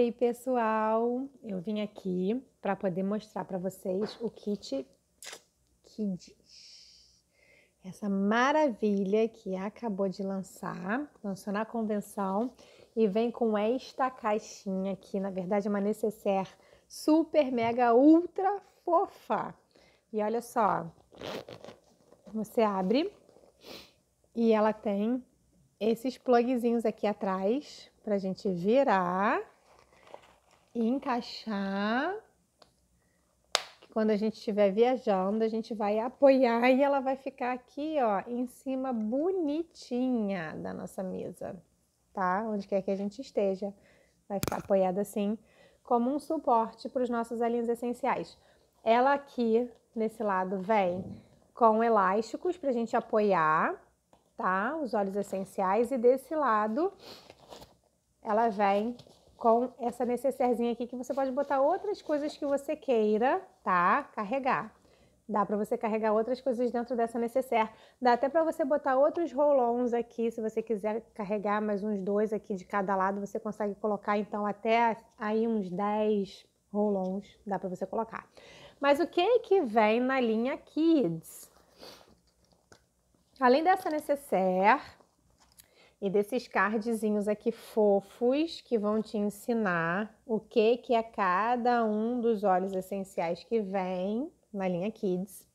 Oi, pessoal! Eu vim aqui para poder mostrar para vocês o kit Kids. Essa maravilha que acabou de lançar, lançou na convenção e vem com esta caixinha aqui, na verdade é uma necessaire super mega ultra fofa. E olha só, você abre e ela tem esses plugzinhos aqui atrás para a gente virar encaixar encaixar. Quando a gente estiver viajando, a gente vai apoiar e ela vai ficar aqui, ó, em cima bonitinha da nossa mesa, tá? Onde quer que a gente esteja, vai ficar apoiada assim, como um suporte para os nossos alinhos essenciais. Ela aqui, nesse lado, vem com elásticos para a gente apoiar, tá? Os óleos essenciais. E desse lado, ela vem com essa necessairezinha aqui que você pode botar outras coisas que você queira, tá? Carregar. Dá para você carregar outras coisas dentro dessa necessaire. Dá até para você botar outros rolons aqui, se você quiser carregar mais uns dois aqui de cada lado, você consegue colocar então até aí uns 10 rolons, dá para você colocar. Mas o que que vem na linha Kids? Além dessa necessaire, e desses cardzinhos aqui fofos que vão te ensinar o que que é cada um dos óleos essenciais que vem na linha Kids.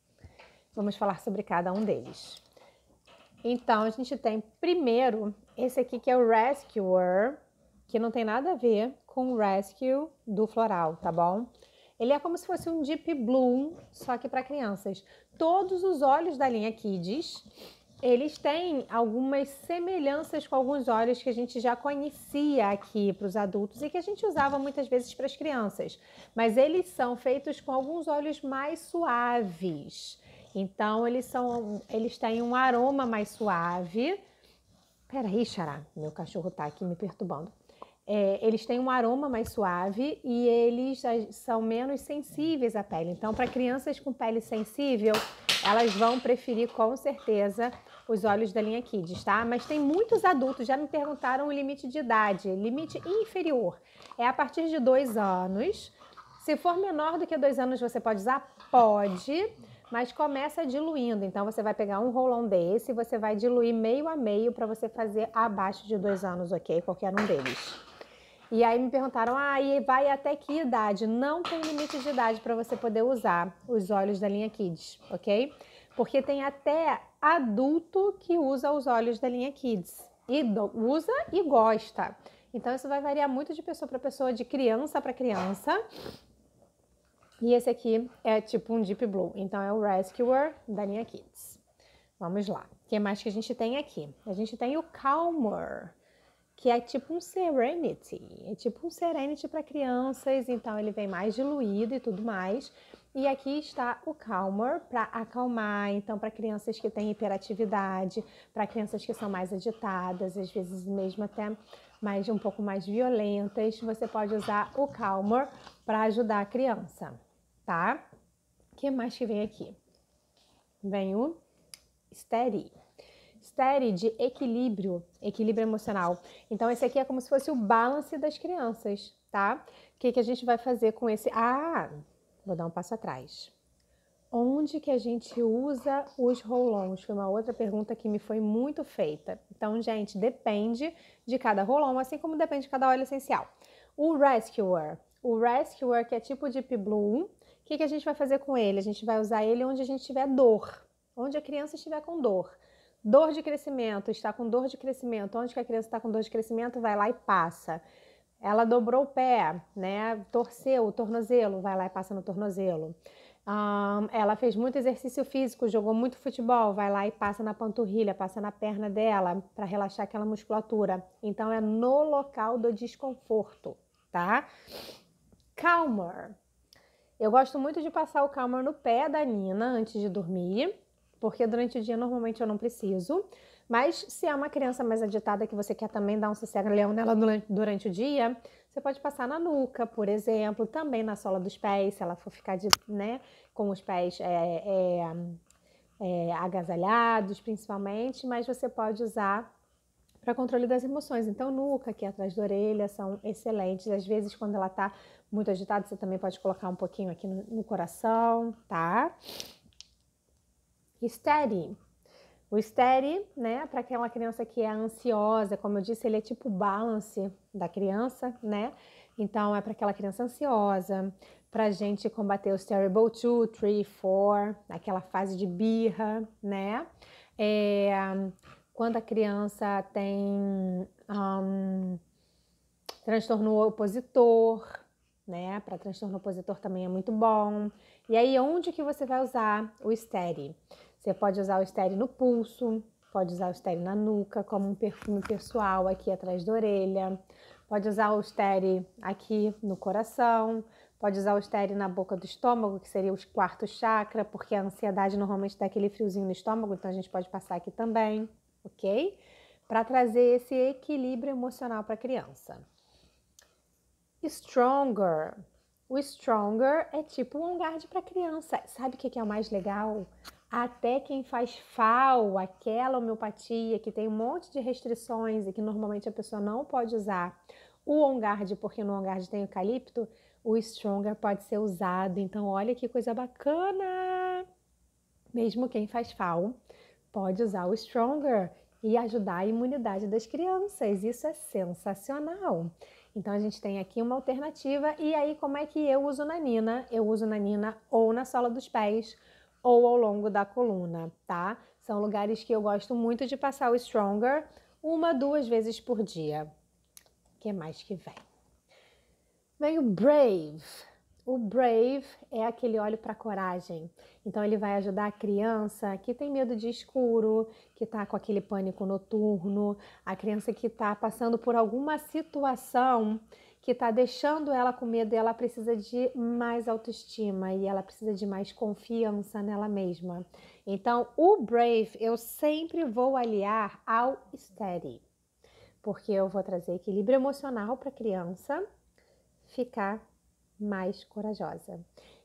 Vamos falar sobre cada um deles. Então, a gente tem primeiro esse aqui que é o Rescuer, que não tem nada a ver com o Rescue do floral, tá bom? Ele é como se fosse um Deep Bloom, só que para crianças. Todos os olhos da linha Kids eles têm algumas semelhanças com alguns óleos que a gente já conhecia aqui para os adultos e que a gente usava muitas vezes para as crianças, mas eles são feitos com alguns óleos mais suaves. Então eles são, eles têm um aroma mais suave. Peraí, Xará, meu cachorro está aqui me perturbando. É, eles têm um aroma mais suave e eles são menos sensíveis à pele. Então, para crianças com pele sensível, elas vão preferir com certeza os olhos da linha Kids, tá? Mas tem muitos adultos, já me perguntaram o limite de idade. Limite inferior é a partir de dois anos. Se for menor do que dois anos, você pode usar? Pode, mas começa diluindo. Então, você vai pegar um rolão desse e você vai diluir meio a meio para você fazer abaixo de dois anos, ok? Qualquer um deles. E aí me perguntaram, ah, e vai até que idade? Não tem limite de idade para você poder usar os olhos da linha Kids, ok? porque tem até adulto que usa os olhos da linha Kids. E usa e gosta. Então isso vai variar muito de pessoa para pessoa, de criança para criança. E esse aqui é tipo um Deep Blue, então é o Rescuer da linha Kids. Vamos lá. O que mais que a gente tem aqui? A gente tem o Calmer, que é tipo um Serenity. É tipo um Serenity para crianças, então ele vem mais diluído e tudo mais. E aqui está o calmer para acalmar, então para crianças que têm hiperatividade, para crianças que são mais agitadas, às vezes mesmo até mais um pouco mais violentas, você pode usar o calmer para ajudar a criança, tá? O que mais que vem aqui? Vem o steady. Steady de equilíbrio, equilíbrio emocional. Então esse aqui é como se fosse o balance das crianças, tá? O que, que a gente vai fazer com esse? Ah, Vou dar um passo atrás. Onde que a gente usa os rolons? Foi uma outra pergunta que me foi muito feita. Então, gente, depende de cada rolon, assim como depende de cada óleo essencial. O Rescuer. O Rescuer, que é tipo de Blue, o que, que a gente vai fazer com ele? A gente vai usar ele onde a gente tiver dor, onde a criança estiver com dor. Dor de crescimento, está com dor de crescimento, onde que a criança está com dor de crescimento, vai lá e passa. Ela dobrou o pé, né? Torceu o tornozelo, vai lá e passa no tornozelo. Um, ela fez muito exercício físico, jogou muito futebol, vai lá e passa na panturrilha, passa na perna dela para relaxar aquela musculatura. Então é no local do desconforto, tá? Calmer. Eu gosto muito de passar o calmer no pé da Nina antes de dormir, porque durante o dia normalmente eu não preciso. Mas se é uma criança mais agitada que você quer também dar um sossego-leão nela durante o dia, você pode passar na nuca, por exemplo, também na sola dos pés, se ela for ficar de, né, com os pés é, é, é, agasalhados, principalmente, mas você pode usar para controle das emoções. Então, nuca aqui atrás da orelha são excelentes. Às vezes, quando ela está muito agitada, você também pode colocar um pouquinho aqui no, no coração, tá? Steady. O STERI, né, para aquela criança que é ansiosa, como eu disse, ele é tipo balance da criança, né? Então é para aquela criança ansiosa, para gente combater os terrible 2, 3, 4, aquela fase de birra, né? É, quando a criança tem um, transtorno opositor, né? Para transtorno opositor também é muito bom. E aí, onde que você vai usar o STERI? Você pode usar o estéreo no pulso, pode usar o estéreo na nuca, como um perfume pessoal aqui atrás da orelha, pode usar o estéreo aqui no coração, pode usar o estéreo na boca do estômago, que seria o quarto chakra, porque a ansiedade normalmente dá aquele friozinho no estômago, então a gente pode passar aqui também, ok? Para trazer esse equilíbrio emocional para a criança. Stronger. O Stronger é tipo um guard para criança. Sabe o que é o mais legal? até quem faz FAO, aquela homeopatia que tem um monte de restrições e que normalmente a pessoa não pode usar, o OnGuard, porque no OnGuard tem eucalipto, o Stronger pode ser usado. Então, olha que coisa bacana! Mesmo quem faz FAO pode usar o Stronger e ajudar a imunidade das crianças. Isso é sensacional! Então a gente tem aqui uma alternativa. E aí, como é que eu uso na Nina? Eu uso na Nina ou na sola dos pés ou ao longo da coluna, tá? São lugares que eu gosto muito de passar o Stronger uma, duas vezes por dia. O que mais que vem? Vem o Brave. O Brave é aquele óleo para coragem. Então ele vai ajudar a criança que tem medo de escuro, que está com aquele pânico noturno, a criança que está passando por alguma situação que está deixando ela com medo e ela precisa de mais autoestima e ela precisa de mais confiança nela mesma. Então, o brave eu sempre vou aliar ao steady, porque eu vou trazer equilíbrio emocional para a criança ficar mais corajosa.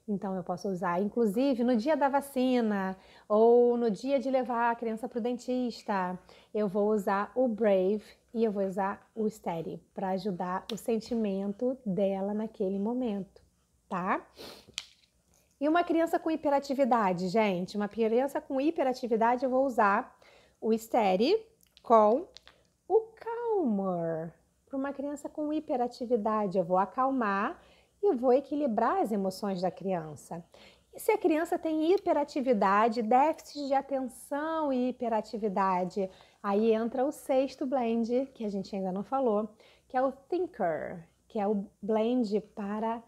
Então, eu posso usar, inclusive, no dia da vacina ou no dia de levar a criança para o dentista, eu vou usar o brave e eu vou usar o steady para ajudar o sentimento dela naquele momento, tá? E uma criança com hiperatividade, gente, uma criança com hiperatividade eu vou usar o steady com o calmer. Para uma criança com hiperatividade, eu vou acalmar e vou equilibrar as emoções da criança. E se a criança tem hiperatividade, déficit de atenção e hiperatividade, Aí entra o sexto blend, que a gente ainda não falou, que é o thinker, que é o blend para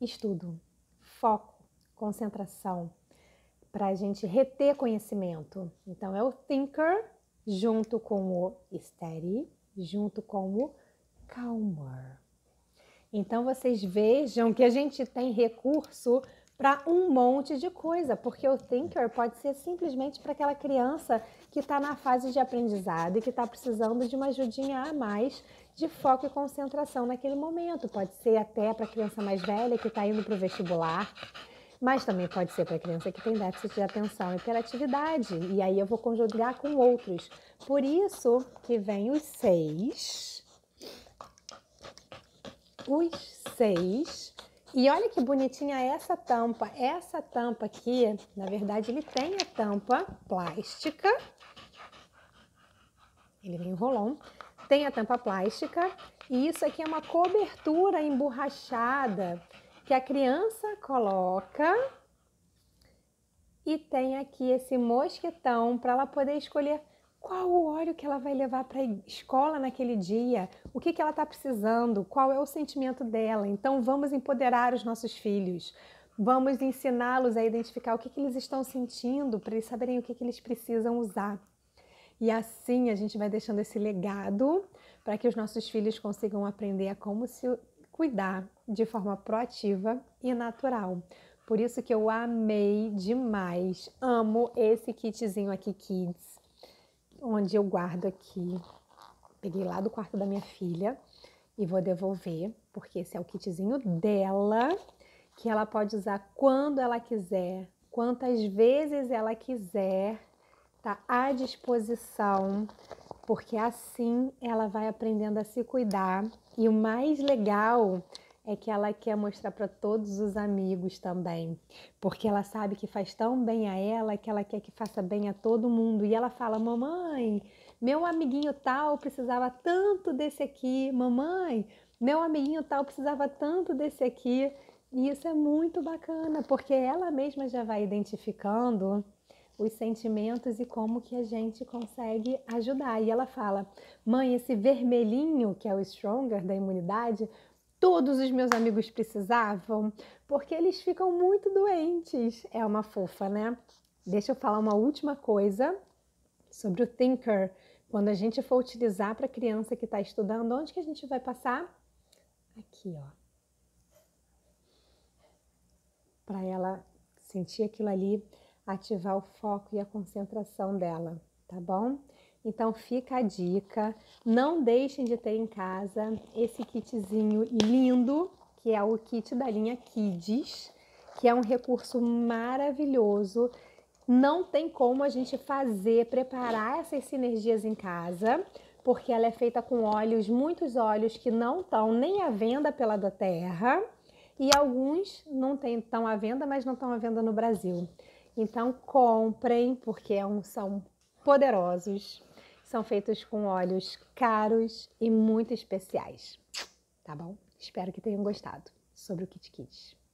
estudo, foco, concentração, para a gente reter conhecimento. Então é o thinker junto com o steady, junto com o calmer. Então vocês vejam que a gente tem recurso para um monte de coisa, porque o thinker pode ser simplesmente para aquela criança que está na fase de aprendizado e que está precisando de uma ajudinha a mais de foco e concentração naquele momento. Pode ser até para a criança mais velha que está indo para o vestibular, mas também pode ser para a criança que tem déficit de atenção e hiperatividade. E aí eu vou conjugar com outros. Por isso que vem os seis. Os seis e olha que bonitinha essa tampa. Essa tampa aqui, na verdade, ele tem a tampa plástica. Ele vem rolom, Tem a tampa plástica. E isso aqui é uma cobertura emborrachada que a criança coloca. E tem aqui esse mosquetão para ela poder escolher qual o óleo que ela vai levar para a escola naquele dia, o que, que ela está precisando, qual é o sentimento dela. Então, vamos empoderar os nossos filhos, vamos ensiná-los a identificar o que, que eles estão sentindo para eles saberem o que, que eles precisam usar. E assim a gente vai deixando esse legado para que os nossos filhos consigam aprender a como se cuidar de forma proativa e natural. Por isso que eu amei demais. Amo esse kitzinho aqui, Kids onde eu guardo aqui. Peguei lá do quarto da minha filha e vou devolver, porque esse é o kitzinho dela, que ela pode usar quando ela quiser, quantas vezes ela quiser, tá à disposição, porque assim ela vai aprendendo a se cuidar. E o mais legal é que ela quer mostrar para todos os amigos também, porque ela sabe que faz tão bem a ela que ela quer que faça bem a todo mundo. E ela fala: "Mamãe, meu amiguinho tal precisava tanto desse aqui, mamãe, meu amiguinho tal precisava tanto desse aqui". E isso é muito bacana, porque ela mesma já vai identificando os sentimentos e como que a gente consegue ajudar. E ela fala: "Mãe, esse vermelhinho, que é o stronger da imunidade, todos os meus amigos precisavam, porque eles ficam muito doentes. É uma fofa, né? Deixa eu falar uma última coisa sobre o Thinker. Quando a gente for utilizar para criança que está estudando, onde que a gente vai passar? Aqui, ó. Para ela sentir aquilo ali, ativar o foco e a concentração dela, tá bom? Então fica a dica, não deixem de ter em casa esse kitzinho lindo, que é o kit da linha Kids, que é um recurso maravilhoso. Não tem como a gente fazer, preparar essas sinergias em casa, porque ela é feita com óleos, muitos óleos que não estão nem à venda pela da Terra e alguns não estão à venda, mas não estão à venda no Brasil. Então comprem, porque é são poderosos são feitos com óleos caros e muito especiais. Tá bom? Espero que tenham gostado sobre o Kit Kids.